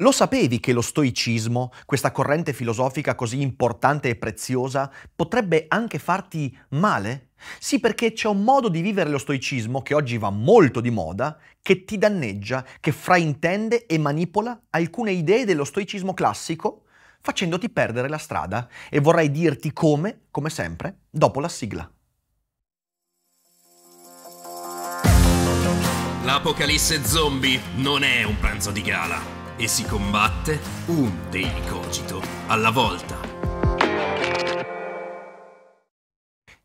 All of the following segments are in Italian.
Lo sapevi che lo stoicismo, questa corrente filosofica così importante e preziosa, potrebbe anche farti male? Sì, perché c'è un modo di vivere lo stoicismo che oggi va molto di moda, che ti danneggia, che fraintende e manipola alcune idee dello stoicismo classico, facendoti perdere la strada. E vorrei dirti come, come sempre, dopo la sigla. L'apocalisse zombie non è un pranzo di gala e si combatte un daily cogito alla volta.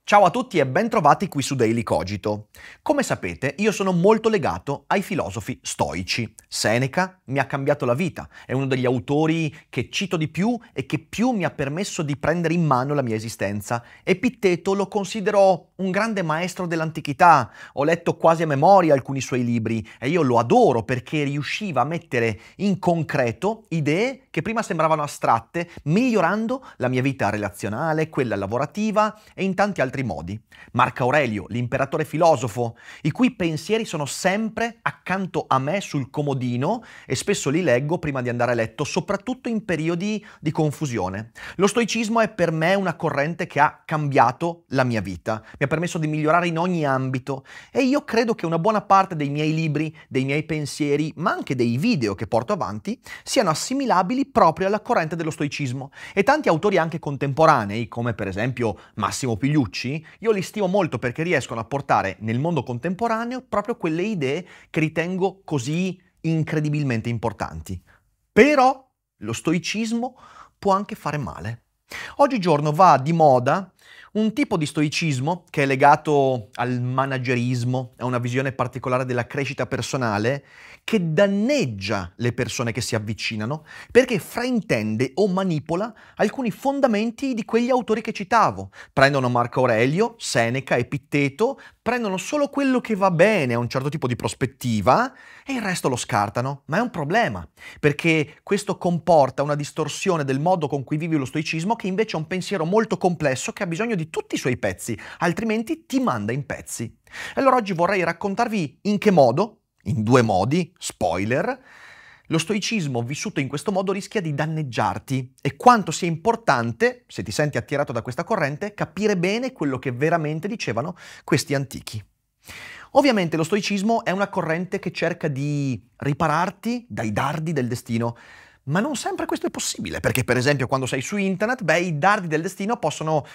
Ciao a tutti e ben trovati qui su Daily Cogito. Come sapete, io sono molto legato ai filosofi stoici. Seneca mi ha cambiato la vita, è uno degli autori che cito di più e che più mi ha permesso di prendere in mano la mia esistenza. Epitteto lo considero un grande maestro dell'antichità, ho letto quasi a memoria alcuni suoi libri e io lo adoro perché riusciva a mettere in concreto idee che prima sembravano astratte, migliorando la mia vita relazionale, quella lavorativa e in tanti altri modi. Marco Aurelio, l'imperatore filosofo, i cui pensieri sono sempre accanto a me sul comodino e spesso li leggo prima di andare a letto, soprattutto in periodi di confusione. Lo stoicismo è per me una corrente che ha cambiato la mia vita, mi ha permesso di migliorare in ogni ambito e io credo che una buona parte dei miei libri, dei miei pensieri, ma anche dei video che porto avanti, siano assimilabili fedeli proprio alla corrente dello stoicismo e tanti autori anche contemporanei, come per esempio Massimo Pigliucci, io li stimo molto perché riescono a portare nel mondo contemporaneo proprio quelle idee che ritengo così incredibilmente importanti. Però lo stoicismo può anche fare male. Oggigiorno va di moda un tipo di stoicismo che è legato al managerismo, a una visione particolare della crescita personale, che danneggia le persone che si avvicinano perché fraintende o manipola alcuni fondamenti di quegli autori che citavo. Prendono Marco Aurelio, Seneca, Epitteto, prendono solo quello che va bene a un certo tipo di prospettiva e il resto lo scartano. Ma è un problema, perché questo comporta una distorsione del modo con cui vivi lo stoicismo che invece è un pensiero molto complesso che ha bisogno di di tutti i suoi pezzi, altrimenti ti manda in pezzi. Allora oggi vorrei raccontarvi in che modo, in due modi, spoiler, lo stoicismo vissuto in questo modo rischia di danneggiarti e quanto sia importante, se ti senti attirato da questa corrente, capire bene quello che veramente dicevano questi antichi. Ovviamente lo stoicismo è una corrente che cerca di ripararti dai dardi del destino, ma non sempre questo è possibile, perché per esempio quando sei su internet, beh, i dardi del destino possono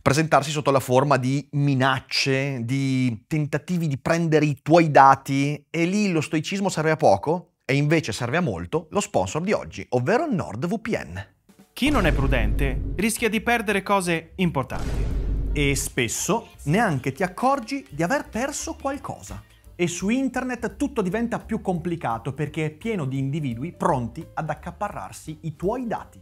presentarsi sotto la forma di minacce, di tentativi di prendere i tuoi dati e lì lo stoicismo serve a poco e invece serve a molto lo sponsor di oggi, ovvero NordVPN. Chi non è prudente rischia di perdere cose importanti. E spesso neanche ti accorgi di aver perso qualcosa. E su internet tutto diventa più complicato perché è pieno di individui pronti ad accaparrarsi i tuoi dati.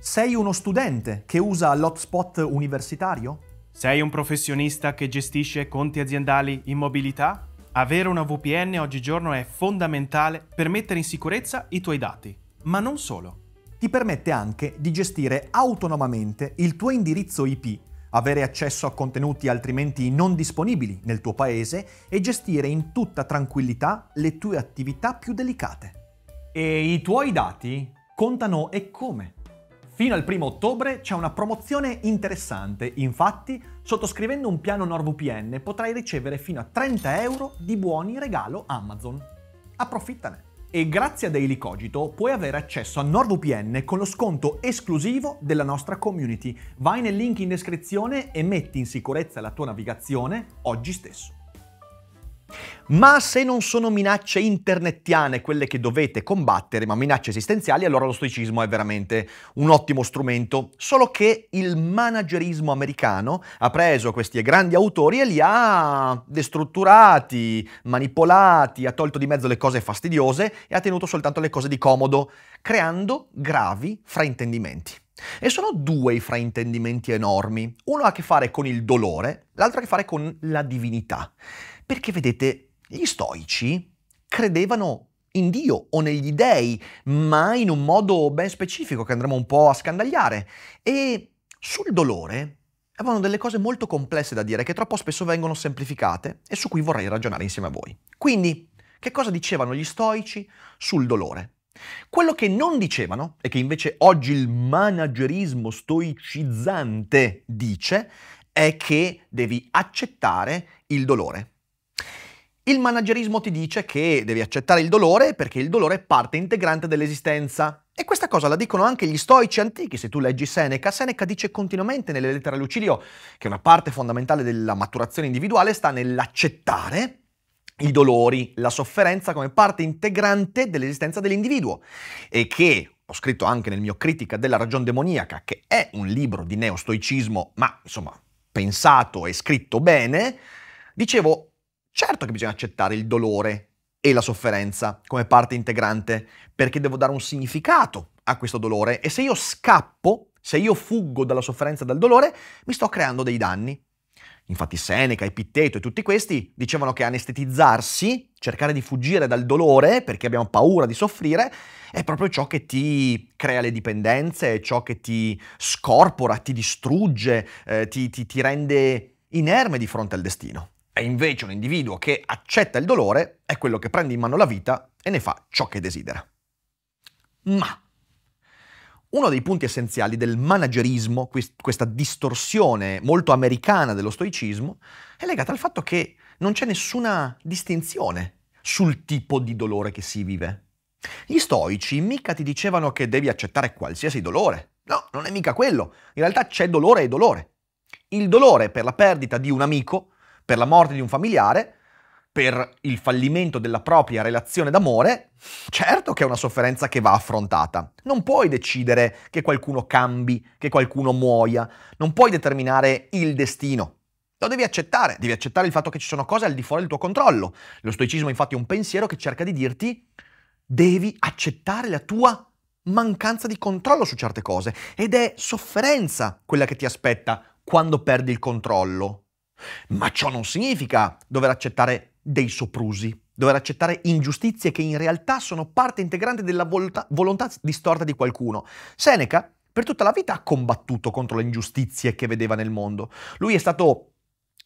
Sei uno studente che usa l'hotspot universitario? Sei un professionista che gestisce conti aziendali in mobilità? Avere una VPN oggigiorno è fondamentale per mettere in sicurezza i tuoi dati, ma non solo. Ti permette anche di gestire autonomamente il tuo indirizzo IP, avere accesso a contenuti altrimenti non disponibili nel tuo paese e gestire in tutta tranquillità le tue attività più delicate. E i tuoi dati contano e come? Fino al 1 ottobre c'è una promozione interessante, infatti sottoscrivendo un piano NordVPN potrai ricevere fino a 30 euro di buoni regalo Amazon. Approfittane! E grazie a Daily Cogito puoi avere accesso a NordVPN con lo sconto esclusivo della nostra community. Vai nel link in descrizione e metti in sicurezza la tua navigazione oggi stesso. Ma se non sono minacce internettiane quelle che dovete combattere, ma minacce esistenziali, allora lo stoicismo è veramente un ottimo strumento. Solo che il managerismo americano ha preso questi grandi autori e li ha destrutturati, manipolati, ha tolto di mezzo le cose fastidiose e ha tenuto soltanto le cose di comodo, creando gravi fraintendimenti. E sono due i fraintendimenti enormi. Uno ha a che fare con il dolore, l'altro ha a che fare con la divinità. Perché vedete, gli stoici credevano in Dio o negli dei, ma in un modo ben specifico che andremo un po' a scandagliare. E sul dolore avevano delle cose molto complesse da dire che troppo spesso vengono semplificate e su cui vorrei ragionare insieme a voi. Quindi, che cosa dicevano gli stoici sul dolore? Quello che non dicevano e che invece oggi il managerismo stoicizzante dice è che devi accettare il dolore. Il managerismo ti dice che devi accettare il dolore perché il dolore è parte integrante dell'esistenza. E questa cosa la dicono anche gli stoici antichi, se tu leggi Seneca. Seneca dice continuamente nelle lettere a Lucilio che una parte fondamentale della maturazione individuale sta nell'accettare i dolori, la sofferenza come parte integrante dell'esistenza dell'individuo e che ho scritto anche nel mio Critica della ragion demoniaca, che è un libro di neostoicismo, ma insomma pensato e scritto bene, dicevo Certo che bisogna accettare il dolore e la sofferenza come parte integrante, perché devo dare un significato a questo dolore e se io scappo, se io fuggo dalla sofferenza e dal dolore, mi sto creando dei danni. Infatti Seneca, Epitteto e tutti questi dicevano che anestetizzarsi, cercare di fuggire dal dolore perché abbiamo paura di soffrire, è proprio ciò che ti crea le dipendenze, è ciò che ti scorpora, ti distrugge, eh, ti, ti, ti rende inerme di fronte al destino. E invece un individuo che accetta il dolore è quello che prende in mano la vita e ne fa ciò che desidera. Ma uno dei punti essenziali del managerismo, questa distorsione molto americana dello stoicismo, è legata al fatto che non c'è nessuna distinzione sul tipo di dolore che si vive. Gli stoici mica ti dicevano che devi accettare qualsiasi dolore. No, non è mica quello. In realtà c'è dolore e dolore. Il dolore per la perdita di un amico per la morte di un familiare, per il fallimento della propria relazione d'amore, certo che è una sofferenza che va affrontata. Non puoi decidere che qualcuno cambi, che qualcuno muoia, non puoi determinare il destino. Lo devi accettare, devi accettare il fatto che ci sono cose al di fuori del tuo controllo. Lo stoicismo infatti è un pensiero che cerca di dirti devi accettare la tua mancanza di controllo su certe cose ed è sofferenza quella che ti aspetta quando perdi il controllo ma ciò non significa dover accettare dei soprusi, dover accettare ingiustizie che in realtà sono parte integrante della volta, volontà distorta di qualcuno. Seneca per tutta la vita ha combattuto contro le ingiustizie che vedeva nel mondo. Lui è stato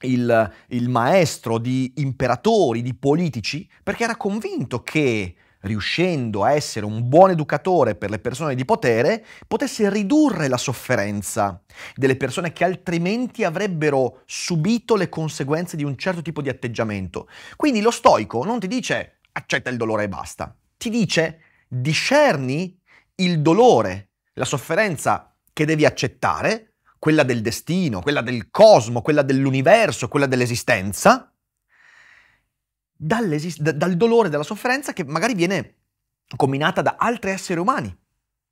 il, il maestro di imperatori, di politici, perché era convinto che riuscendo a essere un buon educatore per le persone di potere, potesse ridurre la sofferenza delle persone che altrimenti avrebbero subito le conseguenze di un certo tipo di atteggiamento. Quindi lo stoico non ti dice accetta il dolore e basta, ti dice discerni il dolore, la sofferenza che devi accettare, quella del destino, quella del cosmo, quella dell'universo, quella dell'esistenza, dal dolore, dalla sofferenza che magari viene combinata da altri esseri umani.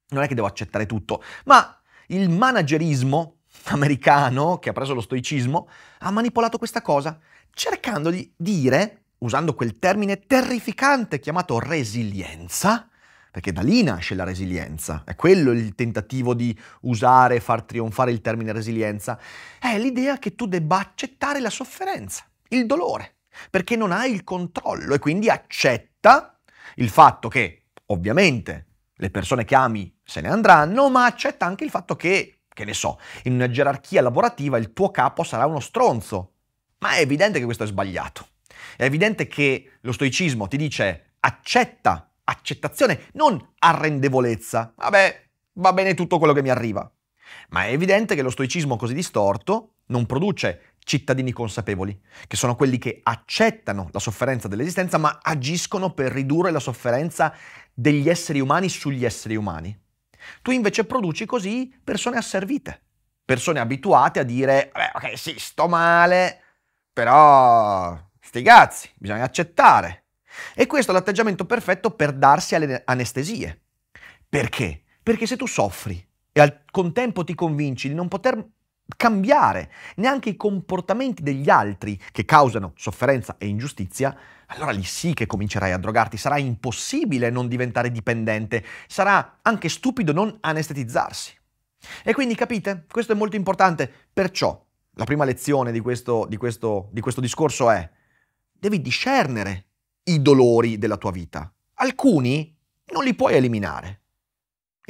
Non è che devo accettare tutto, ma il managerismo americano che ha preso lo stoicismo ha manipolato questa cosa, cercando di dire, usando quel termine terrificante chiamato resilienza, perché da lì nasce la resilienza, è quello il tentativo di usare e far trionfare il termine resilienza, è l'idea che tu debba accettare la sofferenza, il dolore perché non ha il controllo e quindi accetta il fatto che, ovviamente, le persone che ami se ne andranno, ma accetta anche il fatto che, che ne so, in una gerarchia lavorativa il tuo capo sarà uno stronzo. Ma è evidente che questo è sbagliato. È evidente che lo stoicismo ti dice accetta, accettazione, non arrendevolezza. Vabbè, va bene tutto quello che mi arriva. Ma è evidente che lo stoicismo così distorto non produce cittadini consapevoli, che sono quelli che accettano la sofferenza dell'esistenza ma agiscono per ridurre la sofferenza degli esseri umani sugli esseri umani. Tu invece produci così persone asservite, persone abituate a dire, beh, ok, sì, sto male, però sti cazzi, bisogna accettare. E questo è l'atteggiamento perfetto per darsi alle anestesie. Perché? Perché se tu soffri e al contempo ti convinci di non poter cambiare neanche i comportamenti degli altri che causano sofferenza e ingiustizia, allora lì sì che comincerai a drogarti, sarà impossibile non diventare dipendente, sarà anche stupido non anestetizzarsi. E quindi capite? Questo è molto importante, perciò la prima lezione di questo, di questo, di questo discorso è devi discernere i dolori della tua vita. Alcuni non li puoi eliminare.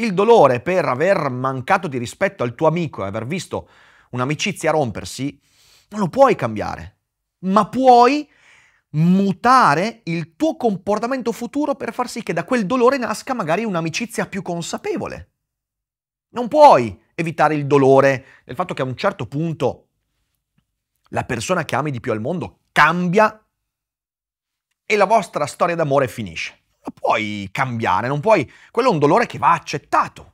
Il dolore per aver mancato di rispetto al tuo amico e aver visto un'amicizia rompersi, non lo puoi cambiare, ma puoi mutare il tuo comportamento futuro per far sì che da quel dolore nasca magari un'amicizia più consapevole. Non puoi evitare il dolore del fatto che a un certo punto la persona che ami di più al mondo cambia e la vostra storia d'amore finisce. Non puoi cambiare, non puoi... Quello è un dolore che va accettato.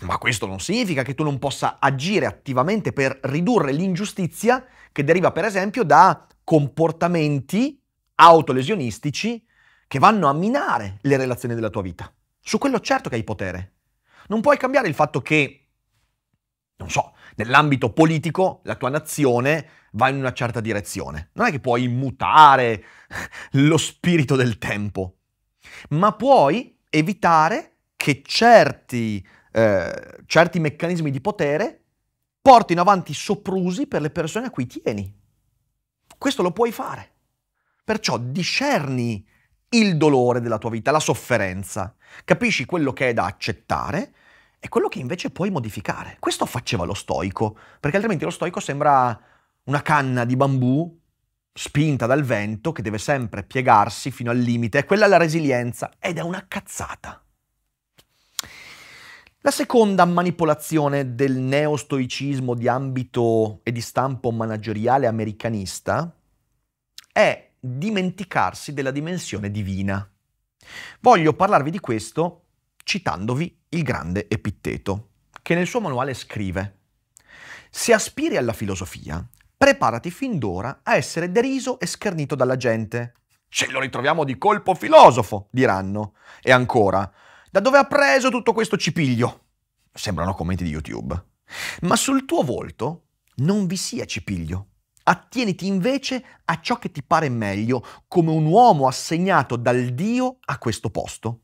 Ma questo non significa che tu non possa agire attivamente per ridurre l'ingiustizia che deriva per esempio da comportamenti autolesionistici che vanno a minare le relazioni della tua vita. Su quello certo che hai potere. Non puoi cambiare il fatto che, non so, nell'ambito politico la tua nazione va in una certa direzione. Non è che puoi mutare lo spirito del tempo, ma puoi evitare che certi eh, certi meccanismi di potere portino avanti soprusi per le persone a cui tieni. Questo lo puoi fare. Perciò discerni il dolore della tua vita, la sofferenza. Capisci quello che è da accettare e quello che invece puoi modificare. Questo faceva lo stoico, perché altrimenti lo stoico sembra una canna di bambù spinta dal vento che deve sempre piegarsi fino al limite. Quella è la resilienza ed è una cazzata. La seconda manipolazione del neostoicismo di ambito e di stampo manageriale americanista è dimenticarsi della dimensione divina. Voglio parlarvi di questo citandovi il grande Epitteto, che nel suo manuale scrive Se aspiri alla filosofia, preparati fin d'ora a essere deriso e schernito dalla gente. Ce lo ritroviamo di colpo filosofo, diranno. E ancora, da dove ha preso tutto questo cipiglio? Sembrano commenti di YouTube. Ma sul tuo volto non vi sia cipiglio. Attieniti invece a ciò che ti pare meglio, come un uomo assegnato dal Dio a questo posto.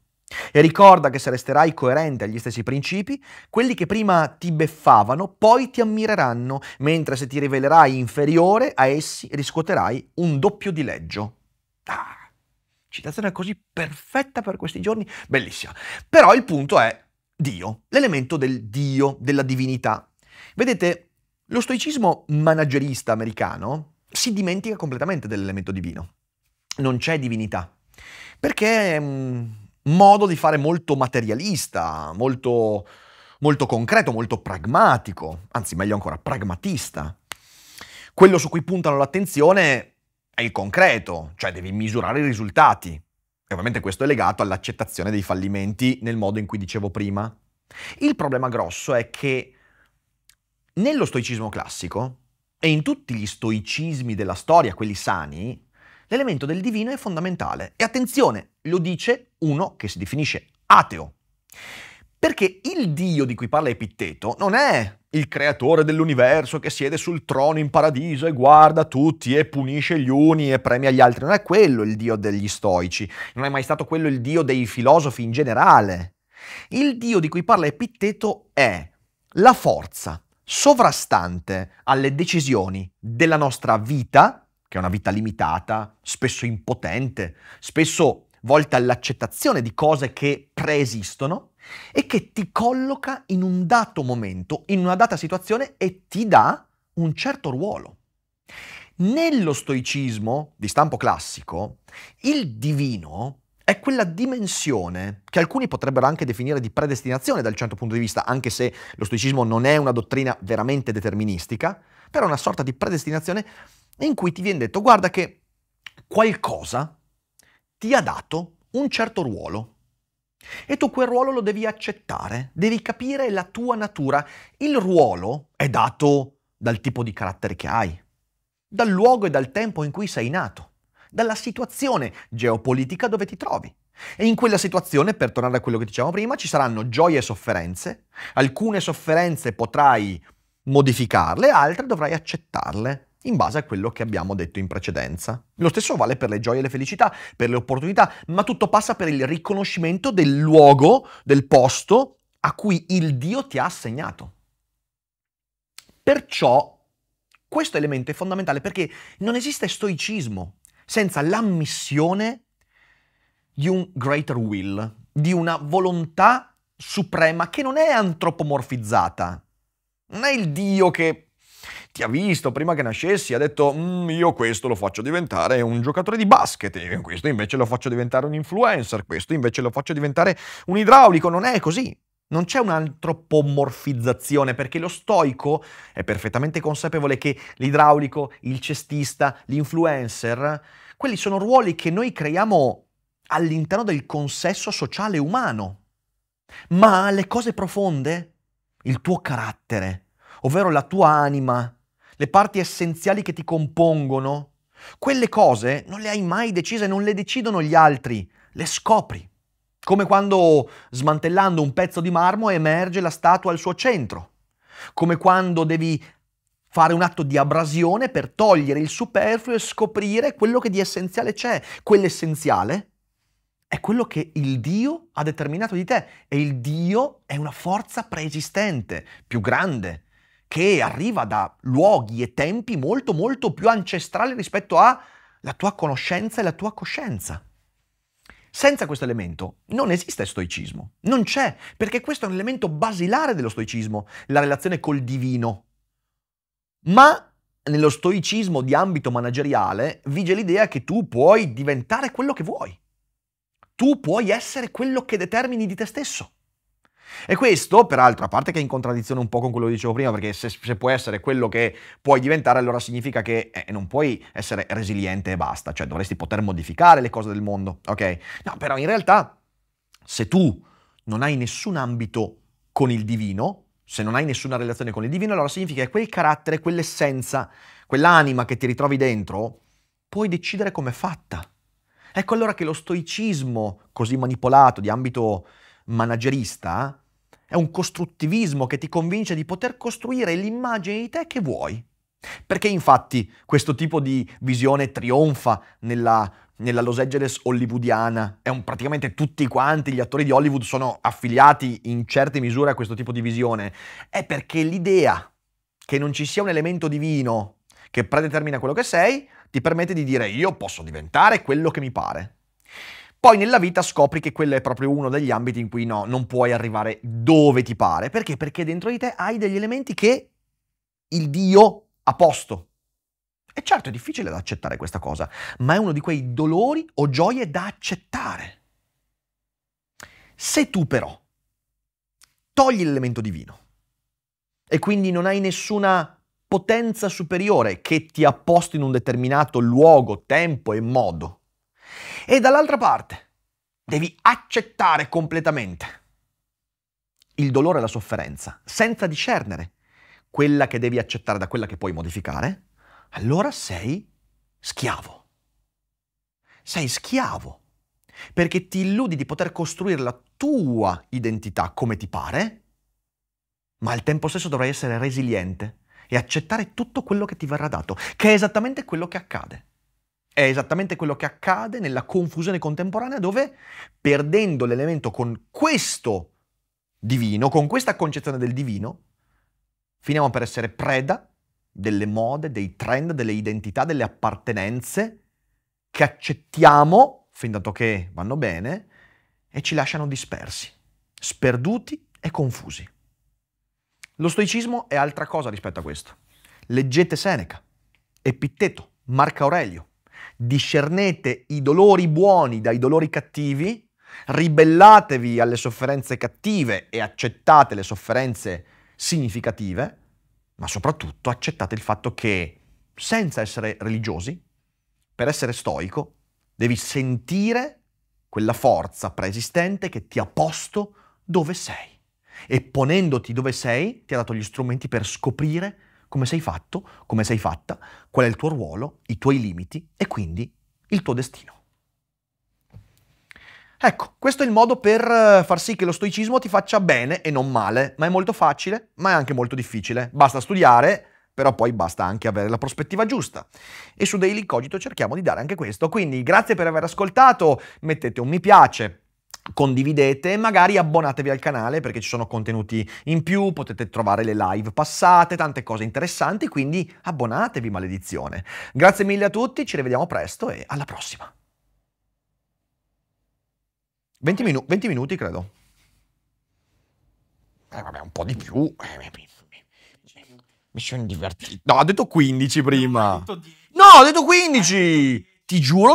E ricorda che se resterai coerente agli stessi principi, quelli che prima ti beffavano poi ti ammireranno, mentre se ti rivelerai inferiore a essi riscuoterai un doppio dileggio. Ah, citazione così perfetta per questi giorni, bellissima. Però il punto è Dio, l'elemento del Dio, della divinità. Vedete, lo stoicismo managerista americano si dimentica completamente dell'elemento divino. Non c'è divinità. Perché è un modo di fare molto materialista, molto, molto concreto, molto pragmatico, anzi meglio ancora pragmatista. Quello su cui puntano l'attenzione è il concreto, cioè devi misurare i risultati. E ovviamente questo è legato all'accettazione dei fallimenti nel modo in cui dicevo prima. Il problema grosso è che nello stoicismo classico e in tutti gli stoicismi della storia, quelli sani, l'elemento del divino è fondamentale. E attenzione, lo dice uno che si definisce ateo. Perché il Dio di cui parla Epitteto non è il creatore dell'universo che siede sul trono in paradiso e guarda tutti e punisce gli uni e premia gli altri. Non è quello il Dio degli stoici, non è mai stato quello il Dio dei filosofi in generale. Il Dio di cui parla Epitteto è la forza sovrastante alle decisioni della nostra vita, che è una vita limitata, spesso impotente, spesso volta all'accettazione di cose che preesistono, e che ti colloca in un dato momento, in una data situazione e ti dà un certo ruolo. Nello stoicismo di stampo classico, il divino è quella dimensione che alcuni potrebbero anche definire di predestinazione dal certo punto di vista, anche se lo stoicismo non è una dottrina veramente deterministica, però è una sorta di predestinazione in cui ti viene detto guarda che qualcosa ti ha dato un certo ruolo e tu quel ruolo lo devi accettare, devi capire la tua natura. Il ruolo è dato dal tipo di carattere che hai, dal luogo e dal tempo in cui sei nato, dalla situazione geopolitica dove ti trovi. E in quella situazione, per tornare a quello che dicevamo prima, ci saranno gioie e sofferenze. Alcune sofferenze potrai modificarle, altre dovrai accettarle in base a quello che abbiamo detto in precedenza. Lo stesso vale per le gioie e le felicità, per le opportunità, ma tutto passa per il riconoscimento del luogo, del posto a cui il Dio ti ha assegnato. Perciò questo elemento è fondamentale perché non esiste stoicismo senza l'ammissione di un greater will, di una volontà suprema che non è antropomorfizzata. Non è il Dio che ti ha visto prima che nascessi, ha detto mm, io questo lo faccio diventare un giocatore di basket, questo invece lo faccio diventare un influencer, questo invece lo faccio diventare un idraulico, non è così. Non c'è un'antropomorfizzazione perché lo stoico è perfettamente consapevole che l'idraulico, il cestista, l'influencer, quelli sono ruoli che noi creiamo all'interno del consesso sociale umano. Ma le cose profonde, il tuo carattere, ovvero la tua anima, le parti essenziali che ti compongono, quelle cose non le hai mai decise, non le decidono gli altri, le scopri. Come quando smantellando un pezzo di marmo emerge la statua al suo centro. Come quando devi fare un atto di abrasione per togliere il superfluo e scoprire quello che di essenziale c'è. Quell'essenziale è quello che il Dio ha determinato di te e il Dio è una forza preesistente, più grande, che arriva da luoghi e tempi molto molto più ancestrali rispetto alla tua conoscenza e la tua coscienza. Senza questo elemento non esiste stoicismo, non c'è, perché questo è un elemento basilare dello stoicismo, la relazione col divino. Ma nello stoicismo di ambito manageriale vige l'idea che tu puoi diventare quello che vuoi. Tu puoi essere quello che determini di te stesso. E questo, peraltro, a parte che è in contraddizione un po' con quello che dicevo prima, perché se, se puoi essere quello che puoi diventare, allora significa che eh, non puoi essere resiliente e basta, cioè dovresti poter modificare le cose del mondo, ok? No, però in realtà, se tu non hai nessun ambito con il divino, se non hai nessuna relazione con il divino, allora significa che quel carattere, quell'essenza, quell'anima che ti ritrovi dentro, puoi decidere com'è fatta. Ecco allora che lo stoicismo così manipolato di ambito managerista è un costruttivismo che ti convince di poter costruire l'immagine di te che vuoi. Perché infatti questo tipo di visione trionfa nella, nella Los Angeles hollywoodiana? È un, praticamente tutti quanti gli attori di Hollywood sono affiliati in certe misure a questo tipo di visione. È perché l'idea che non ci sia un elemento divino che predetermina quello che sei ti permette di dire io posso diventare quello che mi pare poi nella vita scopri che quello è proprio uno degli ambiti in cui no, non puoi arrivare dove ti pare. Perché? Perché dentro di te hai degli elementi che il Dio ha posto. E certo è difficile da accettare questa cosa, ma è uno di quei dolori o gioie da accettare. Se tu però togli l'elemento divino e quindi non hai nessuna potenza superiore che ti ha posto in un determinato luogo, tempo e modo, e dall'altra parte, devi accettare completamente il dolore e la sofferenza, senza discernere quella che devi accettare da quella che puoi modificare, allora sei schiavo. Sei schiavo perché ti illudi di poter costruire la tua identità come ti pare, ma al tempo stesso dovrai essere resiliente e accettare tutto quello che ti verrà dato, che è esattamente quello che accade. È esattamente quello che accade nella confusione contemporanea dove, perdendo l'elemento con questo divino, con questa concezione del divino, finiamo per essere preda delle mode, dei trend, delle identità, delle appartenenze che accettiamo, fin tanto che vanno bene, e ci lasciano dispersi, sperduti e confusi. Lo stoicismo è altra cosa rispetto a questo. Leggete Seneca, Epitteto, Marco Aurelio, discernete i dolori buoni dai dolori cattivi, ribellatevi alle sofferenze cattive e accettate le sofferenze significative, ma soprattutto accettate il fatto che senza essere religiosi, per essere stoico, devi sentire quella forza preesistente che ti ha posto dove sei. E ponendoti dove sei, ti ha dato gli strumenti per scoprire come sei fatto, come sei fatta, qual è il tuo ruolo, i tuoi limiti e quindi il tuo destino. Ecco, questo è il modo per eh, far sì che lo stoicismo ti faccia bene e non male, ma è molto facile, ma è anche molto difficile. Basta studiare, però poi basta anche avere la prospettiva giusta. E su Daily Cogito cerchiamo di dare anche questo. Quindi grazie per aver ascoltato, mettete un mi piace, condividete magari abbonatevi al canale perché ci sono contenuti in più, potete trovare le live passate, tante cose interessanti, quindi abbonatevi maledizione. Grazie mille a tutti, ci rivediamo presto e alla prossima. 20, minu- 20 minuti credo. Eh vabbè, un po' di più. Eh, mi sono divertito. No, ho detto 15 prima. No, ho detto 15! Ti giuro che...